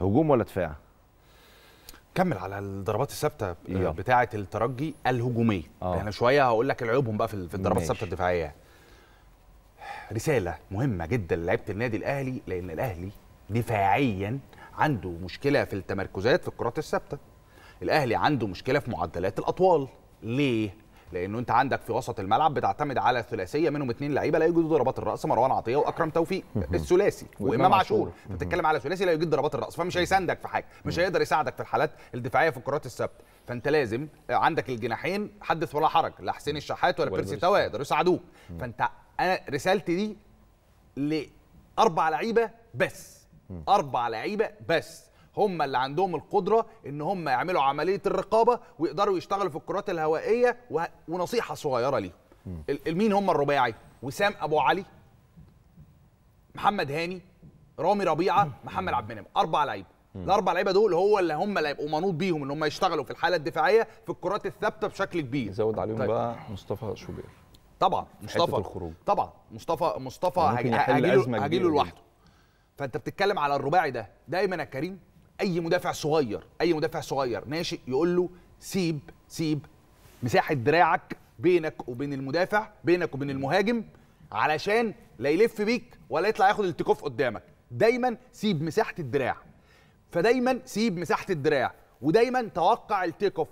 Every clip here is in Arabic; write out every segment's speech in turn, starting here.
هجوم ولا دفاع؟ كمل على الضربات الثابته آه، بتاعه الترجي الهجوميه احنا آه. يعني شويه هقول لك عيوبهم بقى في الضربات الثابته الدفاعيه رساله مهمه جدا لعيبه النادي الاهلي لان الاهلي دفاعيا عنده مشكله في التمركزات في الكرات الثابته الاهلي عنده مشكله في معدلات الاطوال ليه لانه انت عندك في وسط الملعب بتعتمد على ثلاثيه منهم اثنين لعيبه لا يوجد ضربات الراس مروان عطيه واكرم توفيق الثلاثي وامام عاشور بتتكلم على ثلاثي لا يوجد ضربات الراس فمش هيساندك في حاجه مش هيقدر يساعدك في الحالات الدفاعيه في الكرات الثابته فانت لازم آه، عندك الجناحين حدث ولا حرج لا حسين الشحات ولا بيرسي توا يقدروا يساعدوك فانت انا آه، رسالتي دي لاربع لعيبه بس اربع لعيبه بس هم اللي عندهم القدره ان هم يعملوا عمليه الرقابه ويقدروا يشتغلوا في الكرات الهوائيه و... ونصيحه صغيره ليهم مين هم الرباعي وسام ابو علي محمد هاني رامي ربيعه محمد عبد المنعم اربع لعيبه الاربع لعيبه دول هو اللي هم اللي هيبقوا منوط بيهم ان هم يشتغلوا في الحاله الدفاعيه في الكرات الثابته بشكل كبير زود عليهم طيب. بقى مصطفى شوبير طبعا مصطفى الخروج طبعا مصطفى مصطفى هجيله لوحده فانت بتتكلم على الرباعي ده دايما يا كريم اي مدافع صغير اي مدافع صغير ناشئ يقول له سيب سيب مساحه دراعك بينك وبين المدافع بينك وبين المهاجم علشان لا يلف بيك ولا يطلع ياخد التكوف قدامك دايما سيب مساحه الدراع فدايما سيب مساحه الدراع ودايما توقع التيك اوف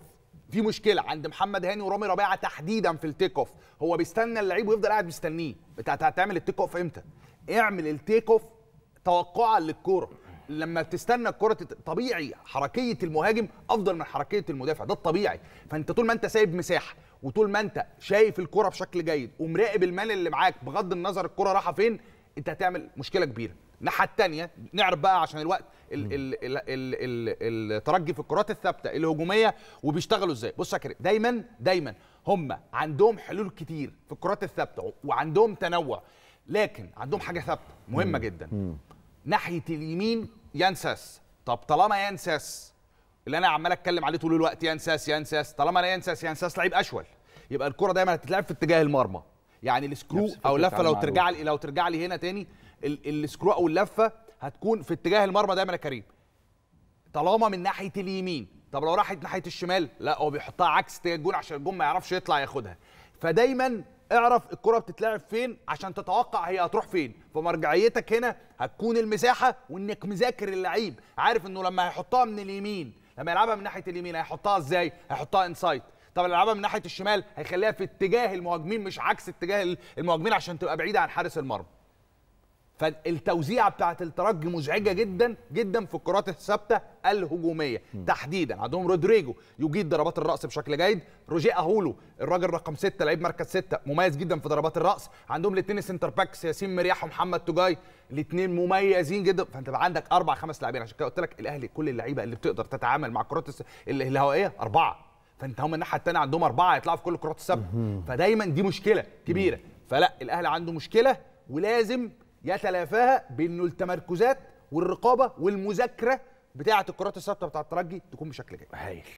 في مشكله عند محمد هاني ورامي ربيعه تحديدا في التيك اوف هو بيستنى اللعيب ويفضل قاعد مستنيه بتاع هتعمل التيك اوف امتى اعمل التيك اوف توقعا للكوره لما تستنى الكره طبيعي حركيه المهاجم افضل من حركيه المدافع ده الطبيعي فانت طول ما انت سايب مساحه وطول ما انت شايف الكره بشكل جيد ومراقب المال اللي معاك بغض النظر الكره راحة فين انت هتعمل مشكله كبيره الناحيه التانية نعرف بقى عشان الوقت ال ال ال ال ال الترجي في الكرات الثابته الهجوميه وبيشتغلوا ازاي بص يا كريم دايما دايما هم عندهم حلول كتير في الكرات الثابته وعندهم تنوع لكن عندهم حاجه ثابته مهمه جدا ناحيه اليمين ينسس طب طالما ينسس اللي انا عمال اتكلم عليه طول الوقت ينسس ينسس طالما انا ينسس ينسس لعيب اشول يبقى الكره دايما هتتلعب في اتجاه المرمى يعني السكرو او اللفه لو ترجع لي لو ترجع لي هنا تاني السكرو او اللفه هتكون في اتجاه المرمى دايما يا كريم طالما من ناحيه اليمين طب لو راحت ناحيه الشمال لا هو بيحطها عكس اتجاه الجون عشان الجون ما يعرفش يطلع ياخدها فدايما اعرف الكره بتتلعب فين عشان تتوقع هي هتروح فين فمرجعيتك هنا هتكون المساحه وانك مذاكر اللعيب عارف انه لما هيحطها من اليمين لما يلعبها من ناحيه اليمين هيحطها ازاي هيحطها انسايد طب يلعبها من ناحيه الشمال هيخليها في اتجاه المهاجمين مش عكس اتجاه المهاجمين عشان تبقى بعيده عن حارس المرمى فالتوزيعه بتاعت الترجي مزعجه جدا جدا في الكرات الثابته الهجوميه م. تحديدا عندهم رودريجو يجيد ضربات الراس بشكل جيد روجيه اهولو الراجل رقم ستة لعيب مركز ستة مميز جدا في ضربات الراس عندهم الاثنين سنتر باكس ياسين مرياح ومحمد توجاي الاثنين مميزين جدا فانت بقى عندك اربع خمس لاعبين عشان كده قلت لك الاهلي كل اللعيبه اللي بتقدر تتعامل مع الكرات الهوائيه اربعه فانت هم الناحيه الثانيه عندهم اربعه يطلعوا في كل الكرات السبعه فدايما دي مشكله كبيره فلا الاهلي عنده مشكله ولازم يتلافاها بانه التمركزات والرقابه والمذاكره بتاعه الكرات الثابته بتاعه الترجي تكون بشكل جيد